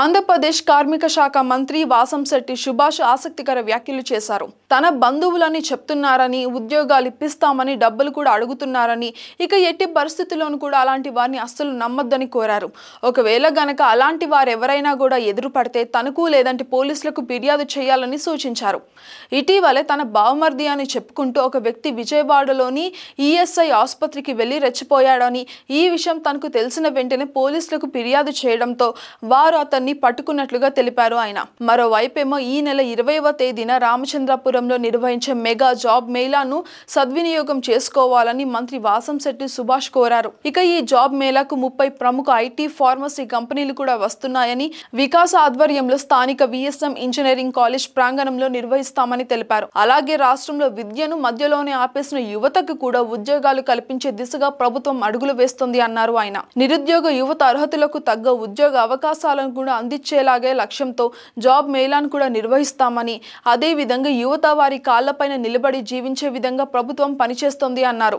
ఆంధ్రప్రదేశ్ కార్మిక శాఖ మంత్రి వాసంశెట్టి సుభాష్ ఆసక్తికర వ్యాఖ్యలు చేశారు తన బంధువులని చెప్తున్నారని ఉద్యోగాలు ఇప్పిస్తామని డబ్బులు కూడా అడుగుతున్నారని ఇక ఎట్టి పరిస్థితుల్లోనూ కూడా అలాంటి వారిని అస్సలు నమ్మొద్దని కోరారు ఒకవేళ గనక అలాంటి వారు ఎవరైనా కూడా ఎదురుపడితే తనకు లేదంటే పోలీసులకు ఫిర్యాదు చేయాలని సూచించారు ఇటీవలే తన బావమర్ది అని చెప్పుకుంటూ ఒక వ్యక్తి విజయవాడలోని ఈఎస్ఐ ఆసుపత్రికి వెళ్లి రెచ్చిపోయాడని ఈ విషయం తనకు తెలిసిన వెంటనే పోలీసులకు ఫిర్యాదు చేయడంతో వారు అతను నేరస్తులన్నీ పట్టుకున్నట్లుగా తెలిపారు ఆయన మరోవైపేమో ఈ నెల ఇరవైవ తేదీన రామచంద్రాపురంలో నిర్వహించే మెగా జాబ్ మేళాను సద్వినియోగం చేసుకోవాలని మంత్రి వాసంశెట్టి సుభాష్ కోరారు ఇక ఈ జాబ్ మేళాకు ముప్పై ప్రముఖ ఐటీ ఫార్మసీ కంపెనీలు కూడా వస్తున్నాయని వికాస ఆధ్వర్యంలో స్థానిక విఎస్ఎం ఇంజనీరింగ్ కాలేజ్ ప్రాంగణంలో నిర్వహిస్తామని తెలిపారు అలాగే రాష్ట్రంలో విద్యను మధ్యలోనే ఆపేసిన యువతకు కూడా ఉద్యోగాలు కల్పించే దిశగా ప్రభుత్వం అడుగులు వేస్తుంది అన్నారు ఆయన నిరుద్యోగ యువత అర్హతలకు తగ్గ ఉద్యోగ అవకాశాలను కూడా శిక్షణను అందించేలాగే లక్ష్యంతో జాబ్ మేళాను కూడా నిర్వహిస్తామని అదేవిధంగా యువత వారి కాళ్లపైన నిలబడి జీవించే విధంగా ప్రభుత్వం పనిచేస్తోంది అన్నారు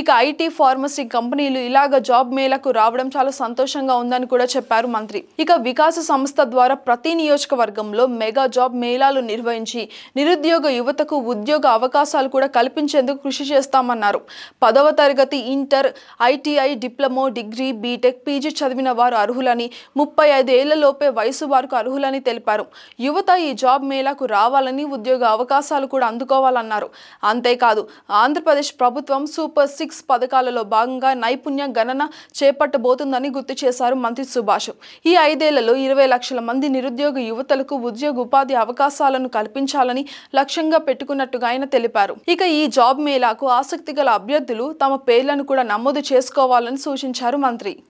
ఇక ఐటీ ఫార్మసీ కంపెనీలు ఇలాగ జాబ్ మేళకు రావడం చాలా సంతోషంగా ఉందని కూడా చెప్పారు మంత్రి ఇక వికాస సంస్థ ద్వారా ప్రతి నియోజకవర్గంలో మెగా జాబ్ మేళాలు నిర్వహించి నిరుద్యోగ యువతకు ఉద్యోగ అవకాశాలు కూడా కల్పించేందుకు కృషి చేస్తామన్నారు పదవ తరగతి inter ITI diploma degree BTech PG చదివిన వారు అర్హులని ముప్పై ఐదు లోపే వయసు వారికి అర్హులని తెలిపారు యువత ఈ జాబ్ మేళాకు రావాలని ఉద్యోగ అవకాశాలు కూడా అందుకోవాలన్నారు అంతేకాదు ఆంధ్రప్రదేశ్ ప్రభుత్వం సూపర్ సిక్స్ పథకాలలో భాగంగా నైపుణ్య గణన చేపట్టబోతుందని గుర్తు చేశారు మంత్రి సుభాష్ ఈ ఐదేళ్లలో ఇరవై లక్షల మంది నిరుద్యోగ యువతలకు ఉద్యోగ ఉపాధి అవకాశాలను కల్పించాలని లక్ష్యంగా పెట్టుకున్నట్టుగా ఆయన తెలిపారు ఇక ఈ జాబ్ మేళాకు ఆసక్తి గల అభ్యర్థులు తమ పేర్లను కూడా నమోదు చేసుకోవాలని సూచించారు మంత్రి